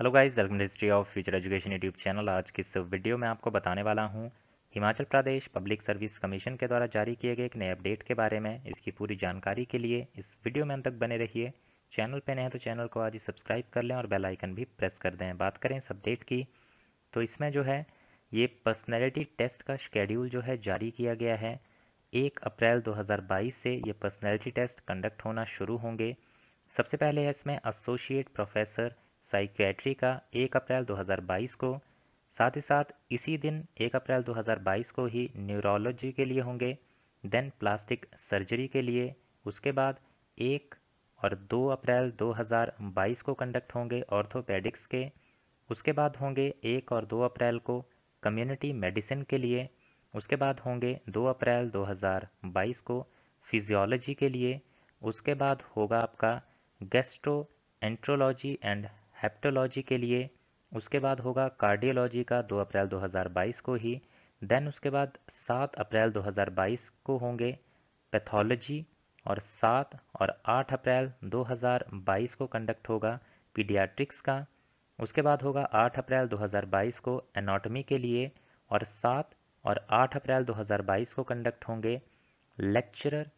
hello guys welcome history of future education YouTube channel आज की इस वीडियो में आपको बताने वाला हूँ Himachal Pradesh public service commission के द्वारा जारी किए गए एक नए अपडेट के बारे में इसकी पूरी जानकारी के लिए इस वीडियो में अंत तक बने रहिए चैनल पर नए तो चैनल को आज ही सब्सक्राइब कर लें और बेल आइकन भी प्रेस कर दें बात करें इस अपडेट की तो इसमें जो है ये पर्सनैलिटी टेस्ट का शेड्यूल जो है जारी किया गया है एक अप्रैल दो से ये पर्सनैलिटी टेस्ट कंडक्ट होना शुरू होंगे सबसे पहले है इसमें एसोसिएट प्रोफेसर साइक्वेट्री का 1 अप्रैल 2022 को साथ ही साथ इसी दिन 1 अप्रैल 2022 को ही न्यूरोलॉजी के लिए होंगे देन प्लास्टिक सर्जरी के लिए उसके बाद एक और 2 अप्रैल 2022 को कंडक्ट होंगे ऑर्थोपेडिक्स के उसके बाद होंगे एक और 2 अप्रैल को कम्युनिटी मेडिसिन के लिए उसके बाद होंगे 2 अप्रैल 2022 को फिजियोलॉजी के लिए उसके बाद होगा आपका गेस्ट्रो एंट्रोलॉजी एंड हेप्टोलॉजी के लिए उसके बाद होगा कार्डियोलॉजी का 2 अप्रैल 2022 को ही देन उसके बाद 7 अप्रैल 2022 को होंगे पैथोलॉजी और 7 और 8 अप्रैल 2022 को कंडक्ट होगा पीडियाट्रिक्स का उसके बाद होगा 8 अप्रैल 2022 को एनाटॉमी के लिए और 7 और 8 अप्रैल 2022 को कंडक्ट होंगे लेक्चरर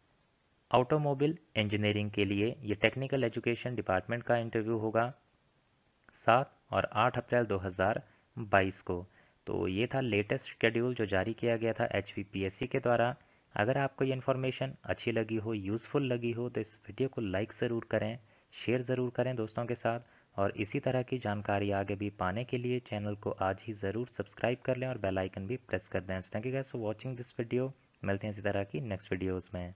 ऑटोमोबाइल इंजीनियरिंग के लिए ये टेक्निकल एजुकेशन डिपार्टमेंट का इंटरव्यू होगा सात और आठ अप्रैल 2022 को तो ये था लेटेस्ट शेड्यूल जो जारी किया गया था एच के द्वारा अगर आपको ये इन्फॉर्मेशन अच्छी लगी हो यूज़फुल लगी हो तो इस वीडियो को लाइक ज़रूर करें शेयर ज़रूर करें दोस्तों के साथ और इसी तरह की जानकारी आगे भी पाने के लिए चैनल को आज ही ज़रूर सब्सक्राइब कर लें और बेल आइकन भी प्रेस कर दें thank you guys for watching this video मिलते हैं इसी तरह की नेक्स्ट वीडियोज़ में